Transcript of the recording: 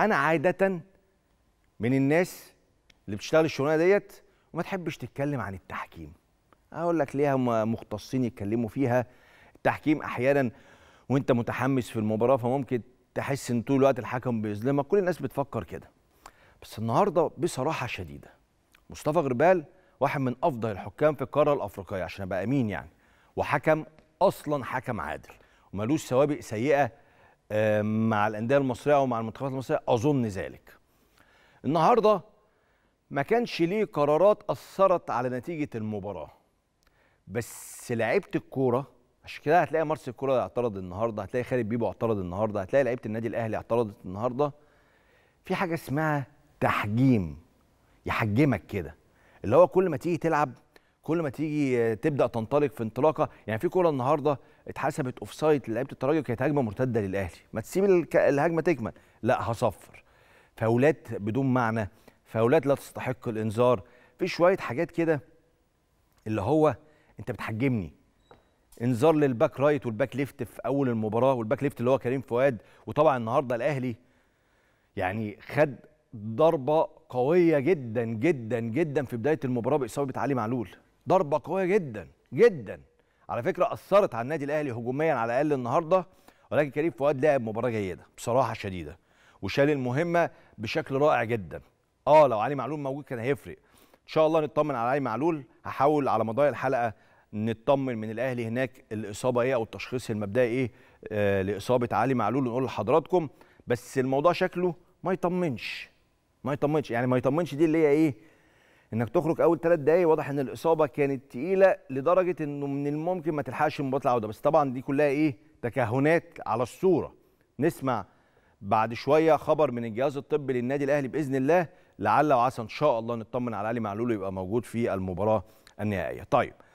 انا عاده من الناس اللي بتشتغل الشغلانه ديت وما تحبش تتكلم عن التحكيم اقول لك ليه هم مختصين يتكلموا فيها التحكيم احيانا وانت متحمس في المباراه فممكن تحس ان طول الوقت الحكم بيظلمك كل الناس بتفكر كده بس النهارده بصراحه شديده مصطفى غربال واحد من افضل الحكام في القاره الافريقيه عشان ابقى امين يعني وحكم اصلا حكم عادل وملوش سوابق سيئه مع الانديه المصريه ومع المنتخبات المصريه اظن ذلك النهارده ما كانش ليه قرارات اثرت على نتيجه المباراه بس لعيبه الكوره عشان كده هتلاقي مارس الكوره اعترض النهارده هتلاقي خالد بيبو اعترض النهارده هتلاقي لعيبه النادي الاهلي اعترضت النهارده في حاجه اسمها تحجيم يحجمك كده اللي هو كل ما تيجي تلعب كل ما تيجي تبدا تنطلق في انطلاقه يعني في كوره النهارده اتحسبت اوف سايد لعيبه الترجي كانت هجمه مرتده للاهلي ما تسيب الهجمه تكمل لا هصفر فاولات بدون معنى فاولات لا تستحق الانذار في شويه حاجات كده اللي هو انت بتحجمني انذار للباك رايت والباك ليفت في اول المباراه والباك ليفت اللي هو كريم فؤاد وطبعا النهارده الاهلي يعني خد ضربه قويه جدا جدا جدا في بدايه المباراه باصابه علي معلول ضربه قويه جدا جدا على فكره اثرت على النادي الاهلي هجوميا على الاقل النهارده ولكن كريم فؤاد لعب مباراه جيده بصراحه شديده وشال المهمه بشكل رائع جدا اه لو علي معلول موجود كان هيفرق ان شاء الله نطمن على علي معلول هحاول على مدار الحلقه نطمن من الاهلي هناك الاصابه ايه او التشخيص المبدئي ايه آه، لاصابه علي معلول نقول لحضراتكم بس الموضوع شكله ما يطمنش ما يطمنش يعني ما يطمنش دي اللي هي ايه انك تخرج اول ثلاث دقائق واضح ان الاصابه كانت تقيله لدرجه انه من الممكن ما تلحقش مباراه العوده بس طبعا دي كلها ايه تكهنات على الصوره نسمع بعد شويه خبر من الجهاز الطبي للنادي الاهلي باذن الله لعل وعسى ان شاء الله نطمن على علي معلول يبقى موجود في المباراه النهائيه طيب